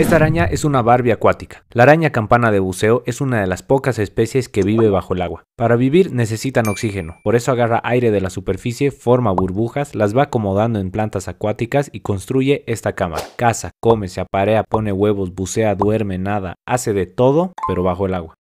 Esta araña es una Barbie acuática. La araña campana de buceo es una de las pocas especies que vive bajo el agua. Para vivir necesitan oxígeno, por eso agarra aire de la superficie, forma burbujas, las va acomodando en plantas acuáticas y construye esta cama. Caza, come, se aparea, pone huevos, bucea, duerme, nada, hace de todo, pero bajo el agua.